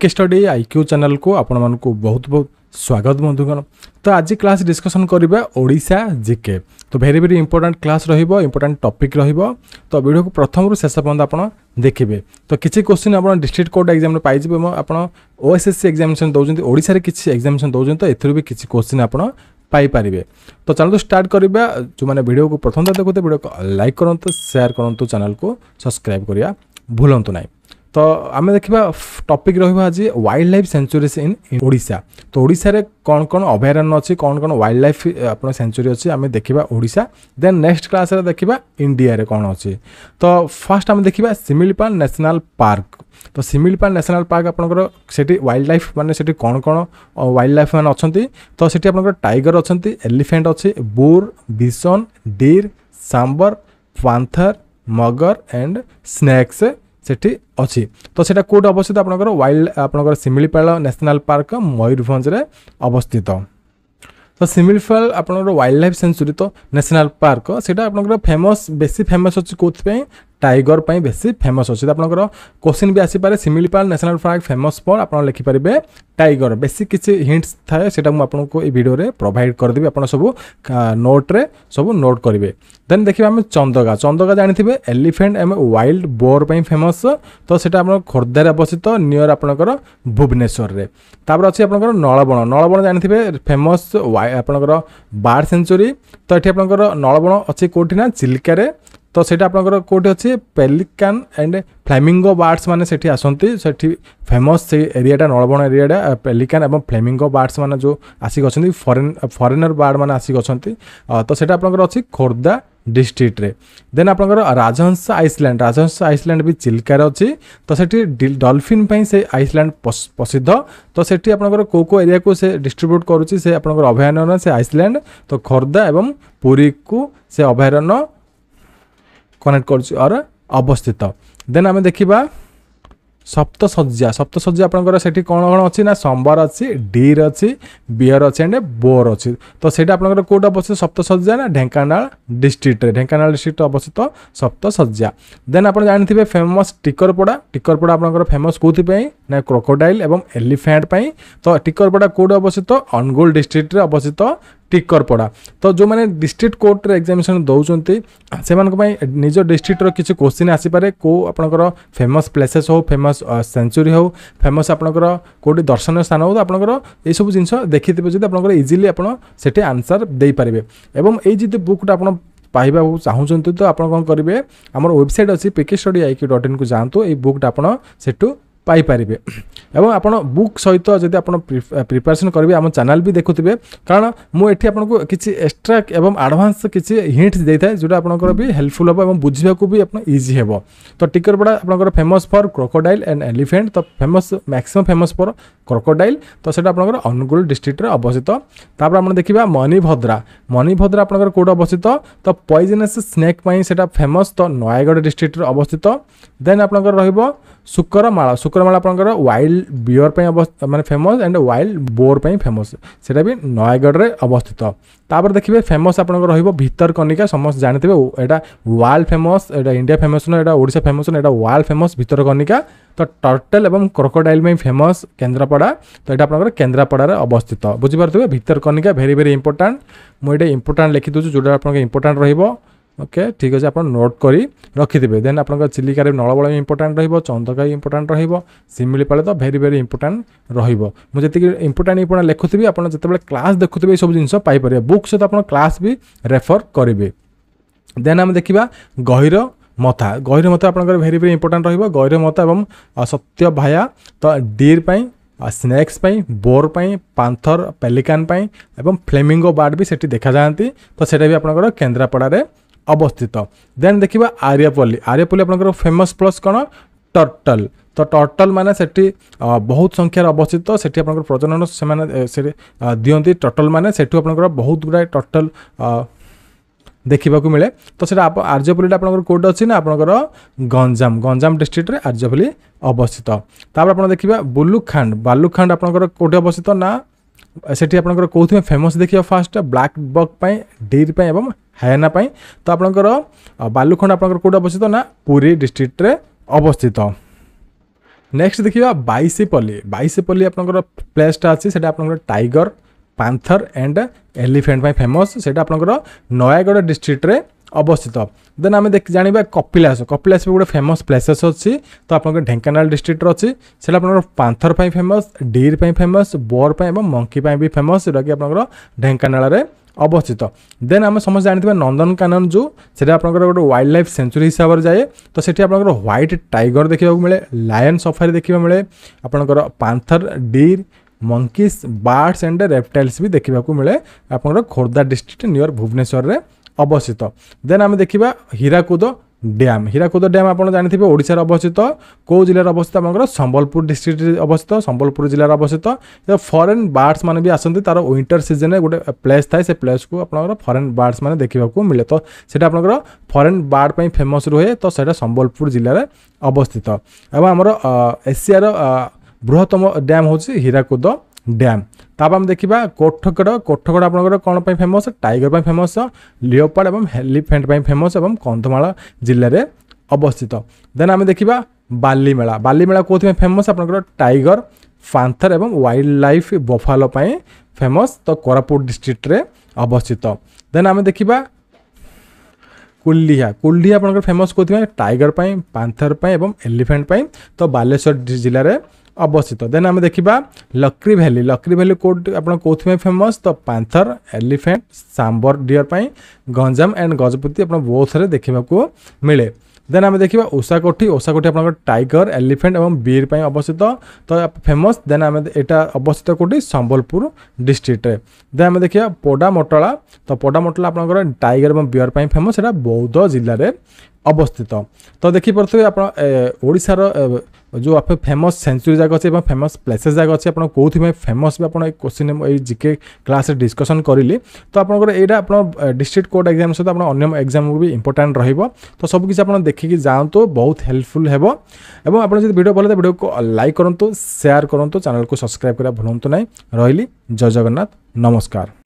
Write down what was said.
A K study I Q ଚ୍ୟାନେଲକୁ ଆପଣମାନଙ୍କୁ ବହୁତ ବହୁତ ସ୍ୱାଗତ ବନ୍ଧୁଗଣ ତ ଆଜି କ୍ଲାସ୍ ଡିସ୍କସନ୍ କରିବା ଓଡ଼ିଶା ଜିକେ ତ ଭେରି ଭେରି ଇମ୍ପୋର୍ଟାଣ୍ଟ କ୍ଲାସ୍ ରହିବ ଇମ୍ପୋର୍ଟାଣ୍ଟ ଟପିକ୍ ରହିବ ତ ଭିଡ଼ିଓକୁ ପ୍ରଥମରୁ ଶେଷ ପର୍ଯ୍ୟନ୍ତ ଆପଣ ଦେଖିବେ ତ କିଛି କ୍ୱେଶ୍ଚିନ୍ ଆପଣ ଡିଷ୍ଟ୍ରିକ୍ଟ କୋର୍ଟ ଏକ୍ଜାମ୍ରେ ପାଇଯିବେ ଏବଂ ଆପଣ O S S C examination ଦେଉଛନ୍ତି ଓଡ଼ିଶାରେ କିଛି ଏକ୍ଜାମିନେସନ୍ ଦେଉଛନ୍ତି ତ ଏଥିରୁ ବି କିଛି କ୍ୱେଶ୍ଚିନ୍ ଆପଣ ପାଇପାରିବେ ତ ଚାଲନ୍ତୁ ଷ୍ଟାର୍ଟ କରିବା ଯେଉଁମାନେ ଭିଡ଼ିଓକୁ ପ୍ରଥମତଃ ଦେଖୁଥିବେ ଭିଡ଼ିଓକୁ ଲାଇକ୍ କରନ୍ତୁ ସେୟାର କରନ୍ତୁ ଚ୍ୟାନେଲକୁ ସବସ୍କ୍ରାଇବ୍ କରିବା ଭୁଲନ୍ତୁ ନାହିଁ ତ ଆମେ ଦେଖିବା ଟପିକ୍ ରହିବ ଆଜି wild life sanctuaries in Odisha ତ ଓଡ଼ିଶାରେ କ'ଣ କ'ଣ ଅଭୟାରଣ୍ୟ ଅଛି କ'ଣ କ'ଣ ୱାଇଲ୍ଡ ଲାଇଫ୍ ଆପଣ ସେଞ୍ଚୁରୀ ଅଛି ଆମେ ଦେଖିବା ଓଡ଼ିଶା ଦେନ୍ ନେକ୍ସଟ କ୍ଲାସ୍ରେ ଦେଖିବା ଇଣ୍ଡିଆରେ କ'ଣ ଅଛି ତ ଫାର୍ଷ୍ଟ ଆମେ ଦେଖିବା ସିମିଳିପାଳ ନ୍ୟାସନାଲ୍ ପାର୍କ ତ ସିମିଳିପାଳ ନ୍ୟାସନାଲ୍ ପାର୍କ ଆପଣଙ୍କର ସେଠି ୱାଇଲ୍ଡ ଲାଇଫ୍ ମାନେ ସେଠି କ'ଣ କ'ଣ ୱାଇଲ୍ଡ ଲାଇଫ୍ ମାନେ ଅଛନ୍ତି ତ ସେଠି ଆପଣଙ୍କର ଟାଇଗର ଅଛନ୍ତି ଏଲିଫେଣ୍ଟ ଅଛି boar bison deer sambar panther ମଗର ଆଣ୍ଡ ସ୍ନେକ୍ସ ସେଠି ଅଛି ତ ସେଇଟା କେଉଁଠି ଅବସ୍ଥିତ ଆପଣଙ୍କର ୱାଇଲ୍ଡ ଆପଣଙ୍କର ଶିମିଳିପାଳ ନ୍ୟାସନାଲ୍ ପାର୍କ ମୟୂରଭଞ୍ଜରେ ଅବସ୍ଥିତ ତ ଶିମିଳିପାଳ ଆପଣଙ୍କର ୱାଇଲ୍ଡ ଲାଇଫ୍ ସେଞ୍ଚୁରୀ ତ ନ୍ୟାସନାଲ୍ ପାର୍କ ସେଇଟା ଆପଣଙ୍କର ଫେମସ୍ ବେଶୀ ଫେମସ୍ ଅଛି କେଉଁଥିପାଇଁ टाइगर पर बेसी फेमस अच्छे आप क्वेश्चन भी आसपे सिमिलीपाल न्यासनाल फ्लाग फेमस फर आप लिखिपारे टाइगर बेसी किसी हिंट्स थाए से आपको ये भिडियो प्रोभाइड करदेवि आप सब नोट्रे सब नोट करेंगे देन देखिए आम चंदगा चंदगा जानी एलिफेट एम वाइल्ड बोर फेमस तो ସେଇଟା ଆପଣ ଖୋର୍ଦ୍ଧାରେ ଅବସ୍ଥିତ ନିୟର ଆପଣଙ୍କର ଭୁବନେଶ୍ୱରରେ ତାପରେ ଅଛି ଆପଣଙ୍କର ନଳବଣ ନଳବଣ ଜାଣିଥିବେ ଫେମସ୍ ଆପଣଙ୍କର ବାର୍ଡ଼ ସେଞ୍ଚୁରୀ ତ ଏଠି ଆପଣଙ୍କର ନଳବଣ ଅଛି କେଉଁଠି ନା ଚିଲିକାରେ ତ ସେଇଟା ଆପଣଙ୍କର କେଉଁଠି ଅଛି ପେଲିକାନ୍ ଆଣ୍ଡ ଫ୍ଲାମିଙ୍ଗୋ ବାର୍ଡସ୍ ମାନେ ସେଠି ଆସନ୍ତି ସେଠି ଫେମସ୍ ସେଇ ଏରିଆଟା ନଳବଣ ଏରିଆଟା ପେଲିକାନ୍ ଏବଂ ଫ୍ଲାମିଙ୍ଗୋ ବାର୍ଡସ୍ ମାନେ ଯେଉଁ ଆସିକି ଅଛନ୍ତି ଫରେନ୍ ଫରେନର୍ ବାର୍ଡ ମାନେ ଆସିକି ଅଛନ୍ତି ତ ସେଇଟା ଆପଣଙ୍କର ଅଛି ଖୋର୍ଦ୍ଧା ଡିଷ୍ଟ୍ରିକ୍ଟରେ ଦେନ୍ ଆପଣଙ୍କର ରାଜହଂସ ଆଇସଲ୍ୟାଣ୍ଡ ରାଜହଂସ ଆଇସଲ୍ୟାଣ୍ଡ ବି ଚିଲିକାରେ ଅଛି ତ ସେଠି ଡଲଫିନ୍ ପାଇଁ ସେ ଆଇସଲ୍ୟାଣ୍ଡ ପ୍ରସିଦ୍ଧ ତ ସେଠି ଆପଣଙ୍କର କେଉଁ କେଉଁ ଏରିଆକୁ ସେ ଡିଷ୍ଟ୍ରିବ୍ୟୁଟ୍ କରୁଛି ସେ ଆପଣଙ୍କର ଅଭୟାରଣ୍ୟ ସେ ଆଇସଲ୍ୟାଣ୍ଡ ତ ଖୋର୍ଦ୍ଧା ଏବଂ ପୁରୀକୁ ସେ ଅଭୟାରଣ୍ୟ କନେକ୍ଟ କରୁଛି ଅର ଅବସ୍ଥିତ ଦେନ୍ ଆମେ ଦେଖିବା ସପ୍ତଶଯ୍ୟା ସପ୍ତଶଯ୍ୟା ଆପଣଙ୍କର ସେଠି କ'ଣ କ'ଣ ଅଛି ନା ସମ୍ବାର ଅଛି ଡିର ଅଛି ବିଅର ଅଛି ଆଣ୍ଡ ବୋର ଅଛି ତ ସେଇଟା ଆପଣଙ୍କର କେଉଁଠି ଅବସ୍ଥିତ ସପ୍ତଶଯ୍ୟା ନା ଢେଙ୍କାନାଳ ଡିଷ୍ଟ୍ରିକ୍ଟରେ ଢେଙ୍କାନାଳ ଡିଷ୍ଟ୍ରିକ୍ଟ ଅବସ୍ଥିତ ସପ୍ତଶଯ୍ୟା ଦେନ୍ ଆପଣ ଜାଣିଥିବେ ଫେମସ୍ ଟିକରପଡ଼ା ଟିକରପଡ଼ା ଆପଣଙ୍କର ଫେମସ୍ କେଉଁଥିପାଇଁ ନା କ୍ରୋକୋଡାଇଲ୍ ଏବଂ ଏଲିଫ୍ୟାଣ୍ଟ ପାଇଁ ତ ଟିକରପଡ଼ା କେଉଁଠି ଅବସ୍ଥିତ ଅନୁଗୁଳ ଡିଷ୍ଟ୍ରିକ୍ଟରେ ଅବସ୍ଥିତ ଟିକର ପଡ଼ା ତ ଯେଉଁମାନେ ଡିଷ୍ଟ୍ରିକ୍ଟ କୋର୍ଟରେ ଏକ୍ଜାମିନେସନ୍ ଦେଉଛନ୍ତି ସେମାନଙ୍କ ପାଇଁ ନିଜ ଡିଷ୍ଟ୍ରିକ୍ଟର କିଛି କୋଶ୍ଚିନ୍ ଆସିପାରେ କେଉଁ ଆପଣଙ୍କର ଫେମସ୍ ପ୍ଲେସେସ୍ ହେଉ ଫେମସ୍ ସେଞ୍ଚୁରୀ ହେଉ ଫେମସ୍ ଆପଣଙ୍କର କେଉଁଠି ଦର୍ଶନୀୟ ସ୍ଥାନ ହେଉ ଆପଣଙ୍କର ଏଇସବୁ ଜିନିଷ ଦେଖିଥିବେ ଯଦି ଆପଣଙ୍କର ଇଜିଲି ଆପଣ ସେଠି ଆନ୍ସର୍ ଦେଇପାରିବେ ଏବଂ ଏଇ ଯଦି ବୁକ୍ଟା ଆପଣ ପାଇବାକୁ ଚାହୁଁଛନ୍ତି ତ ଆପଣ କ'ଣ କରିବେ ଆମର ୱେବସାଇଟ୍ ଅଛି ପିକେ ଷ୍ଟଡ଼ି ଆଇକି ଡଟ୍ ଇନ୍କୁ ଯାଆନ୍ତୁ ଏଇ ବୁକ୍ଟା ଆପଣ ସେଠୁ ପାଇପାରିବେ ଏବଂ ଆପଣ ବୁକ୍ ସହିତ ଯଦି ଆପଣ ପ୍ରିପାରେସନ୍ କରିବେ ଆମ ଚ୍ୟାନେଲ୍ ବି ଦେଖୁଥିବେ କାରଣ ମୁଁ ଏଠି ଆପଣଙ୍କୁ କିଛି ଏକ୍ସଟ୍ରା ଏବଂ ଆଡ଼ଭାନ୍ସ କିଛି ହିଣ୍ଟସ୍ ଦେଇଥାଏ ଯେଉଁଟା ଆପଣଙ୍କର ବି ହେଲ୍ପଫୁଲ୍ ହେବ ଏବଂ ବୁଝିବାକୁ ବି ଆପଣ ଇଜି ହେବ ତ ଟିକରପଡ଼ା ଆପଣଙ୍କର famous for crocodile and elephant ତ famous maximum famous for crocodile ତ ସେଇଟା ଆପଣଙ୍କର ଅନୁଗୁଳ ଡିଷ୍ଟ୍ରିକ୍ଟରେ ଅବସ୍ଥିତ ତାପରେ ଆପଣ ଦେଖିବା ମନିଭଦ୍ରା ମନିଭଦ୍ରା ଆପଣଙ୍କର କେଉଁଠି ଅବସ୍ଥିତ ତ ପଏଜନସ୍ ସ୍ନେକ୍ ପାଇଁ ସେଇଟା ଫେମସ୍ ତ ନୟାଗଡ଼ ଡିଷ୍ଟ୍ରିକ୍ଟରେ ଅବସ୍ଥିତ ଦେନ୍ ଆପଣଙ୍କର ରହିବ ଶୁକରମାଳ ଶୁକରମାଳ ଆପଣଙ୍କର ୱାଇଲ୍ଡ ବିଅର୍ ପାଇଁ ଅବସ୍ଥିତ ମାନେ ଫେମସ୍ ଆଣ୍ଡ ୱାଇଲ୍ଡ ବୋର୍ ପାଇଁ ଫେମସ୍ ସେଇଟା ବି ନୟାଗଡ଼ରେ ଅବସ୍ଥିତ ତାପରେ ଦେଖିବେ ଫେମସ୍ ଆପଣଙ୍କର ରହିବ ଭିତରକନିକା ସମସ୍ତେ ଜାଣିଥିବେ ଏଇଟା ୱାର୍ଲଡ ଫେମସ୍ ଏଇଟା ଇଣ୍ଡିଆ ଫେମସ୍ ନୁହେଁ ଏଇଟା ଓଡ଼ିଶା ଫେମସ୍ ନୁହେଁ ଏଇଟା ୱାର୍ଲଡ ଫେମସ୍ ଭିତରକନିକା ତ ଟର୍ଟେଲ୍ ଏବଂ କ୍ରୋକୋଡାଇଲ୍ ପାଇଁ ଫେମସ୍ କେନ୍ଦ୍ରାପଡ଼ା ତ ଏଇଟା ଆପଣଙ୍କର କେନ୍ଦ୍ରାପଡ଼ାରେ ଅବସ୍ଥିତ ବୁଝିପାରୁଥିବେ ଭିତରକନିକା ଭେରି ଭେରି ଇମ୍ପୋର୍ଟାଣ୍ଟ ମୁଁ ଏଇଟା ଇମ୍ପୋର୍ଟାଣ୍ଟ ଲେଖିଦେଉଛି ଯେଉଁଟା ଆପଣଙ୍କ ଇମ୍ପୋର୍ଟାଣ୍ଟ ରହିବ ଓକେ ଠିକ୍ ଅଛି ଆପଣ ନୋଟ୍ କରି ରଖିଥିବେ ଦେନ୍ ଆପଣଙ୍କ ଚିଲିକାରେ ନଳବଳ ଇମ୍ପୋର୍ଟାଣ୍ଟ ରହିବ ଚନ୍ଦକା ଇମ୍ପୋର୍ଟାଣ୍ଟ ରହିବ ଶିମିଳିପାଳ ତ ଭେରି ଭେରି ଇମ୍ପୋର୍ଟାଣ୍ଟ ରହିବ ମୁଁ ଯେତିକି ଇମ୍ପୋର୍ଟାଣ୍ଟ ଇମ୍ପୋର୍ଟାଣ୍ଟ ଲେଖୁଥିବି ଆପଣ ଯେତେବେଳେ କ୍ଲାସ୍ ଦେଖୁଥିବେ ଏସବୁ ଜିନିଷ ପାଇପାରିବେ ବୁକ୍ ସହିତ ଆପଣ କ୍ଲାସ୍ ବି ରେଫର୍ କରିବେ ଦେନ୍ ଆମେ ଦେଖିବା ଗହିର ମଥା ଗହିର ମଥା ଆପଣଙ୍କର ଭେରି ଭେରି ଇମ୍ପୋର୍ଟାଣ୍ଟ ରହିବ ଗହିର ମଥା ଏବଂ ସତ୍ୟ ଭାୟା ତ ଡିର୍ ପାଇଁ ସ୍ନେକ୍ସ ପାଇଁ ବୋର୍ ପାଇଁ ପାନ୍ଥର ପେଲିକାନ୍ ପାଇଁ ଏବଂ ଫ୍ଲେମିଙ୍ଗୋ ବାର୍ଡ଼ ବି ସେଠି ଦେଖାଯାଆନ୍ତି ତ ସେଇଟା ବି ଆପଣଙ୍କର କେନ୍ଦ୍ରାପଡ଼ାରେ ଅବସ୍ଥିତ ଦେନ୍ ଦେଖିବା ଆର୍ଯ୍ୟପଲ୍ଲୀ ଆର୍ଯ୍ୟପଲ୍ଲୀ ଆପଣଙ୍କର ଫେମସ୍ ପ୍ଲସ୍ କ'ଣ ଟର୍ଟଲ୍ ତ ଟର୍ଟଲ୍ ମାନେ ସେଠି ବହୁତ ସଂଖ୍ୟାରେ ଅବସ୍ଥିତ ସେଠି ଆପଣଙ୍କର ପ୍ରଜନନ ସେମାନେ ସେଠି ଦିଅନ୍ତି ଟର୍ଟଲ୍ ମାନେ ସେଠୁ ଆପଣଙ୍କର ବହୁତ ଗୁଡ଼ାଏ ଟର୍ଟଲ୍ ଦେଖିବାକୁ ମିଳେ ତ ସେଇଟା ଆର୍ଯ୍ୟପଲ୍ଲୀଟା ଆପଣଙ୍କର କେଉଁଠି ଅଛି ନା ଆପଣଙ୍କର ଗଞ୍ଜାମ ଗଞ୍ଜାମ ଡିଷ୍ଟ୍ରିକ୍ଟରେ ଆର୍ଯ୍ୟପଲ୍ଲୀ ଅବସ୍ଥିତ ତାପରେ ଆପଣ ଦେଖିବା ବୁଲୁଖାଣ୍ଡ ବାଲୁଖାଣ୍ଡ ଆପଣଙ୍କର କେଉଁଠି ଅବସ୍ଥିତ ନା ସେଠି ଆପଣଙ୍କର କେଉଁଥିପାଇଁ ଫେମସ୍ ଦେଖିବା ଫାର୍ଷ୍ଟ ବ୍ଲାକ୍ ବକ୍ ପାଇଁ ଡିର୍ ପାଇଁ ଏବଂ ହାଏନା ପାଇଁ ତ ଆପଣଙ୍କର ବାଲୁଖଣ୍ଡ ଆପଣଙ୍କର କେଉଁଠି ଅବସ୍ଥିତ ନା ପୁରୀ ଡିଷ୍ଟ୍ରିକ୍ଟରେ ଅବସ୍ଥିତ ନେକ୍ସଟ ଦେଖିବା ବାଇଶିପଲ୍ଲୀ ବାଇଶିପଲ୍ଲୀ ଆପଣଙ୍କର ପ୍ଲେସ୍ଟା ଅଛି ସେଇଟା ଆପଣଙ୍କର ଟାଇଗର ପାନ୍ଥର ଆଣ୍ଡ ଏଲିଫେଣ୍ଟ ପାଇଁ ଫେମସ୍ ସେଇଟା ଆପଣଙ୍କର ନୟାଗଡ଼ ଡିଷ୍ଟ୍ରିକ୍ଟରେ ଅବସ୍ଥିତ ଦେନ୍ ଆମେ ଦେଖି ଜାଣିବା କପିଳାସ କପିଳାସ ବି ଗୋଟେ ଫେମସ୍ ପ୍ଲେସେସ୍ ଅଛି ତ ଆପଣଙ୍କର ଢେଙ୍କାନାଳ ଡିଷ୍ଟ୍ରିକ୍ଟର ଅଛି ସେଇଟା ଆପଣଙ୍କର ପାନ୍ଥର ପାଇଁ ଫେମସ୍ ଡିର୍ ପାଇଁ ଫେମସ୍ ବୋର୍ ପାଇଁ ଏବଂ ମଙ୍କି ପାଇଁ ବି ଫେମସ୍ ଯେଉଁଟାକି ଆପଣଙ୍କର ଢେଙ୍କାନାଳରେ ଅବସ୍ଥିତ ଦେନ୍ ଆମେ ସମସ୍ତେ ଜାଣିଥିବା ନନ୍ଦନକାନନ ଜୁ ସେଠି ଆପଣଙ୍କର ଗୋଟେ ୱାଇଲ୍ଡ ଲାଇଫ୍ ସେଞ୍ଚୁରୀ ହିସାବରେ ଯାଏ ତ ସେଠି ଆପଣଙ୍କର ହ୍ୱାଇଟ୍ ଟାଇଗର ଦେଖିବାକୁ ମିଳେ ଲାୟନ୍ ସଫାରି ଦେଖିବାକୁ ମିଳେ ଆପଣଙ୍କର panther deer monkeys birds and reptiles ବି ଦେଖିବାକୁ ମିଳେ ଆପଣଙ୍କର ଖୋର୍ଦ୍ଧା ଡିଷ୍ଟ୍ରିକ୍ଟ ନିୟର ଭୁବନେଶ୍ୱରରେ ଅବସ୍ଥିତ ଦେନ୍ ଆମେ ଦେଖିବା ହୀରାକୁଦ ড্যাম হীরাকুদ ড্যাম আপনার জাঁথিবে ওড়শার অবস্থিত কেউ জেলার অবস্থিত আপনার সম্বলপুর ডিস্ট্রিক্ট অবস্থিত সম্বলপুর জেলার অবস্থিত ফরেন বার্ডস মানে বি আসতে তার উইন্টর সিজনে গোটে প্লেস থাকে সে প্লেসকে আপনার ফরেন বার্ডস মানে দেখা মিলে তো সেটা আপনার ফরেন বার্ড পাই ফেমস রুহে তো সেটা সম্বলপুর জেলার অবস্থিত এবং আমার এশিয়ার বৃহত্তম ড্যাম হচ্ছে হীরাকুদ ড্যাম ତାପରେ ଆମେ ଦେଖିବା କୋଠଗଡ଼ କୋଠଗଡ଼ ଆପଣଙ୍କର କ'ଣ ପାଇଁ ଫେମସ୍ ଟାଇଗର ପାଇଁ ଫେମସ୍ ଲିଓପାର୍ଡ଼ ଏବଂ ଏଲିଫେଣ୍ଟ ପାଇଁ ଫେମସ୍ ଏବଂ କନ୍ଧମାଳ ଜିଲ୍ଲାରେ ଅବସ୍ଥିତ ଦେନ୍ ଆମେ ଦେଖିବା ବାଲିମେଳା ବାଲିମେଳା କେଉଁଥିପାଇଁ ଫେମସ୍ ଆପଣଙ୍କର ଟାଇଗର ଫାନ୍ଥର ଏବଂ ୱାଇଲ୍ଡ ଲାଇଫ୍ ବଫାଲୋ ପାଇଁ ଫେମସ୍ ତ କୋରାପୁଟ ଡିଷ୍ଟ୍ରିକ୍ଟରେ ଅବସ୍ଥିତ ଦେନ୍ ଆମେ ଦେଖିବା କୁଲିହା କୁଲିହା ଆପଣଙ୍କର ଫେମସ୍ କେଉଁଥିପାଇଁ ଟାଇଗର ପାଇଁ ପାନ୍ଥର ପାଇଁ ଏବଂ ଏଲିଫେଣ୍ଟ ପାଇଁ ତ ବାଲେଶ୍ୱର ଜିଲ୍ଲାରେ ଅବସ୍ଥିତ ଦେନ୍ ଆମେ ଦେଖିବା ଲକ୍ରି ଭ୍ୟାଲି ଲକ୍ରି ଭ୍ୟାଲି କେଉଁଠି ଆପଣ କେଉଁଥିପାଇଁ ଫେମସ୍ ତ ପାନ୍ଥର ଏଲିଫେଣ୍ଟ ସାମ୍ବର ଡିଅର୍ ପାଇଁ ଗଞ୍ଜାମ ଆଣ୍ଡ ଗଜପତି ଆପଣ ବୋଥରେ ଦେଖିବାକୁ ମିଳେ ଦେନ୍ ଆମେ ଦେଖିବା ଓଷାକୋଠି ଓଷାକୋଠି ଆପଣଙ୍କର ଟାଇଗର ଏଲିଫେଣ୍ଟ ଏବଂ ବୀର ପାଇଁ ଅବସ୍ଥିତ ତ ଫେମସ୍ ଦେନ୍ ଆମେ ଏଇଟା ଅବସ୍ଥିତ କେଉଁଠି ସମ୍ବଲପୁର ଡିଷ୍ଟ୍ରିକ୍ଟରେ ଦେନ୍ ଆମେ ଦେଖିବା ପୋଡ଼ାମଟଳା ତ ପୋଡ଼ାମଟଳା ଆପଣଙ୍କର ଟାଇଗର ଏବଂ ବିଅର ପାଇଁ ଫେମସ୍ ସେଇଟା ବୌଦ୍ଧ ଜିଲ୍ଲାରେ ଅବସ୍ଥିତ ତ ଦେଖିପାରୁଥିବେ ଆପଣ ଓଡ଼ିଶାର जो आप फेमस सेंचुरी जगह अच्छे फेमस प्लेसेस जगह अच्छे आप कौन फेमस भी आप क्वेश्चन जिके क्लास डिस्कसन करी तो आपर यहाँ आप डिस्ट्रिक्ट कोर्ट एक्जाम सहित आप एक्जाम को भी इंपोर्टाट रो तो सबकिछ आप देखिकी जातु बहुत हेल्पफुल हे आप जब भिडियो भल भिडियो को लाइक करूँ सेयार करूँ चैनल को सब्सक्राइब करा भूलु ना रही जय जगन्नाथ नमस्कार